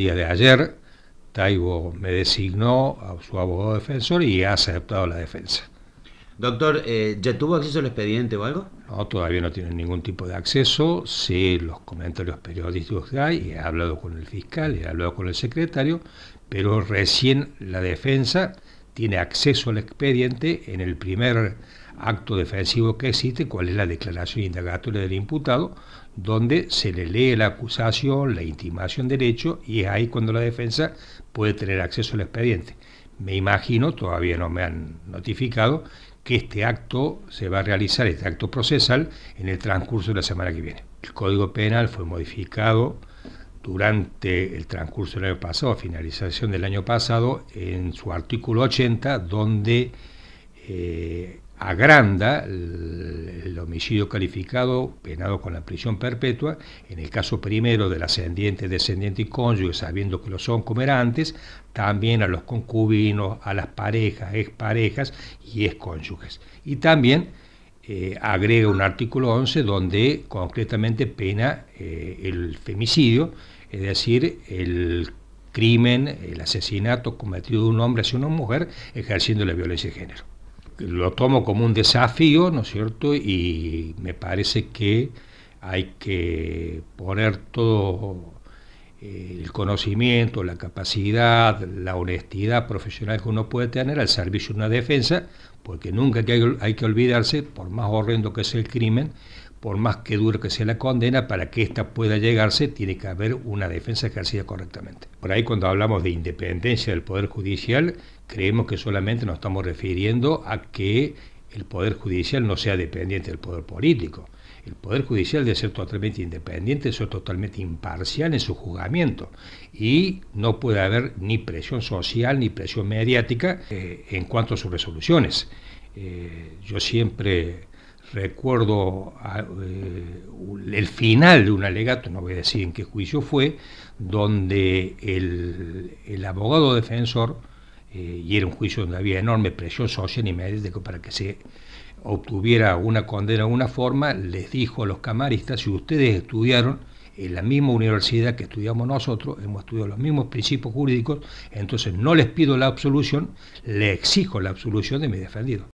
día de ayer, Taibo me designó a su abogado defensor y ha aceptado la defensa. Doctor, eh, ¿ya tuvo acceso al expediente o algo? No, todavía no tiene ningún tipo de acceso. sí los comentarios periodísticos que hay, he hablado con el fiscal, he hablado con el secretario, pero recién la defensa tiene acceso al expediente en el primer acto defensivo que existe, cuál es la declaración indagatoria del imputado, donde se le lee la acusación, la intimación del hecho, y es ahí cuando la defensa puede tener acceso al expediente. Me imagino, todavía no me han notificado, que este acto se va a realizar, este acto procesal, en el transcurso de la semana que viene. El Código Penal fue modificado durante el transcurso del año pasado, finalización del año pasado, en su artículo 80, donde eh, agranda el, homicidio calificado penado con la prisión perpetua, en el caso primero del ascendiente, descendiente y cónyuge, sabiendo que lo son comerantes, también a los concubinos, a las parejas, exparejas y excónyuges. Y también eh, agrega un artículo 11 donde concretamente pena eh, el femicidio, es decir, el crimen, el asesinato cometido de un hombre hacia una mujer ejerciendo la violencia de género. Lo tomo como un desafío, ¿no es cierto? Y me parece que hay que poner todo el conocimiento, la capacidad, la honestidad profesional que uno puede tener al servicio de una defensa, porque nunca hay, que olvidarse, por más horrendo que sea el crimen, por más que dure que sea la condena, para que ésta pueda llegarse, tiene que haber una defensa ejercida correctamente. Por ahí cuando hablamos de independencia del Poder Judicial, creemos que solamente nos estamos refiriendo a que el Poder Judicial no sea dependiente del Poder Político. El Poder Judicial debe ser totalmente independiente, ser totalmente imparcial en su juzgamiento. Y no puede haber ni presión social ni presión mediática eh, en cuanto a sus resoluciones. Eh, yo siempre recuerdo ah, eh, el final de un alegato, no voy a decir en qué juicio fue, donde el abogado defensor eh, y era un juicio donde había enorme presión social y médico para que se obtuviera una condena de una forma, les dijo a los camaristas, si ustedes estudiaron en la misma universidad que estudiamos nosotros, hemos estudiado los mismos principios jurídicos, entonces no les pido la absolución, le exijo la absolución de mi defendido.